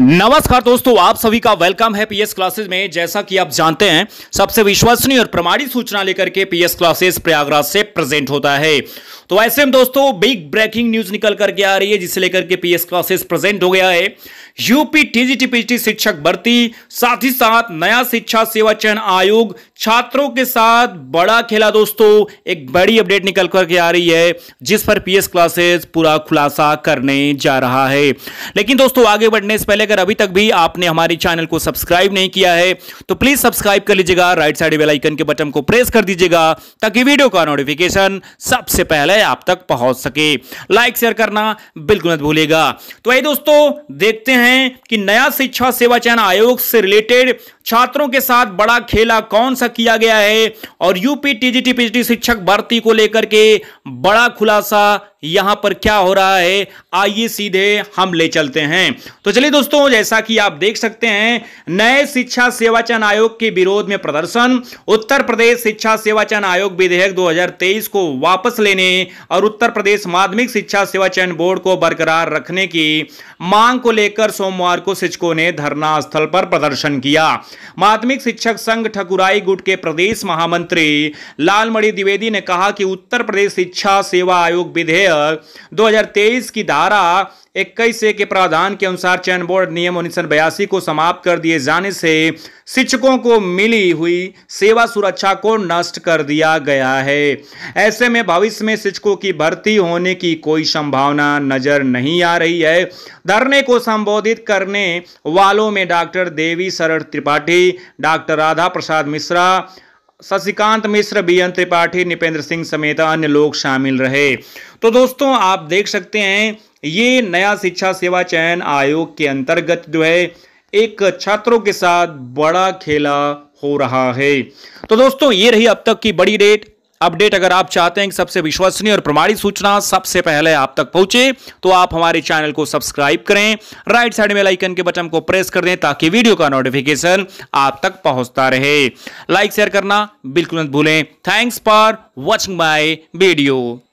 नमस्कार दोस्तों आप सभी का वेलकम है पीएस क्लासेस में जैसा कि आप जानते हैं सबसे विश्वसनीय और प्रमाणित सूचना लेकर के पीएस क्लासेस प्रयागराज से प्रेजेंट होता है तो ऐसे में दोस्तों बिग ब्रेकिंग न्यूज निकल करके आ रही है जिसे लेकर के पीएस क्लासेस प्रेजेंट हो गया है यूपी टीजीटी पीजीटी शिक्षक भर्ती साथ ही साथ नया शिक्षा सेवा चयन आयोग छात्रों के साथ बड़ा खेला दोस्तों एक बड़ी अपडेट निकल करके आ रही है जिस पर पीएस क्लासेस पूरा खुलासा करने जा रहा है लेकिन दोस्तों आगे बढ़ने से पहले अगर अभी तक भी आपने हमारे चैनल को सब्सक्राइब नहीं किया है तो प्लीज सब्सक्राइब कर लीजिएगा राइट साइड बेलाइकन के बटन को प्रेस कर दीजिएगा ताकि वीडियो का नोटिफिकेशन सबसे पहले है आप तक पहुंच सके लाइक शेयर करना बिल्कुल मत भूलेगा तो आइए दोस्तों देखते हैं कि नया शिक्षा सेवा चयन आयोग से रिलेटेड छात्रों के साथ बड़ा खेला कौन सा किया गया है और यूपी टीजीटी पीजीटी शिक्षक भर्ती को लेकर के बड़ा खुलासा यहां पर क्या हो रहा है आइए सीधे हम ले चलते हैं तो चलिए दोस्तों जैसा कि आप देख सकते हैं नए शिक्षा सेवाचन आयोग के विरोध में प्रदर्शन उत्तर प्रदेश शिक्षा सेवाचन आयोग विधेयक 2023 को वापस लेने और उत्तर प्रदेश माध्यमिक शिक्षा चयन बोर्ड को बरकरार रखने की मांग को लेकर सोमवार को शिक्षकों ने धरना स्थल पर प्रदर्शन किया माध्यमिक शिक्षक संघ ठकुराई गुट के प्रदेश महामंत्री लालमणि द्विवेदी ने कहा कि उत्तर प्रदेश शिक्षा सेवा आयोग विधेयक विधेयक 2023 की धारा इक्कीस के प्रावधान के अनुसार चयन बोर्ड नियम उन्नीस बयासी को समाप्त कर दिए जाने से शिक्षकों को मिली हुई सेवा सुरक्षा को नष्ट कर दिया गया है ऐसे में भविष्य में शिक्षकों की भर्ती होने की कोई संभावना नजर नहीं आ रही है धरने को संबोधित करने वालों में doctor Devi Sharan Tripathi doctor Radha Prasad Mishra Shashikant Mishra B N Tripathi Nipendra Singh समेत अन्य लोग शामिल रहे तो दोस्तों आप देख सकते हैं ये नया शिक्षा सेवा चयन आयोग के अंतर्गत जो है एक छात्रों के साथ बड़ा खेला हो रहा है तो दोस्तों ये रही अब तक की बड़ी डेट अपडेट अगर आप चाहते हैं कि सबसे विश्वसनीय और प्रमाणित सूचना सबसे पहले आप तक पहुंचे तो आप हमारे चैनल को सब्सक्राइब करें राइट साइड में लाइकन के बटन को प्रेस कर दें ताकि वीडियो का नोटिफिकेशन आप तक पहुंचता रहे लाइक शेयर करना बिल्कुल मत भूलें thanks for watching my video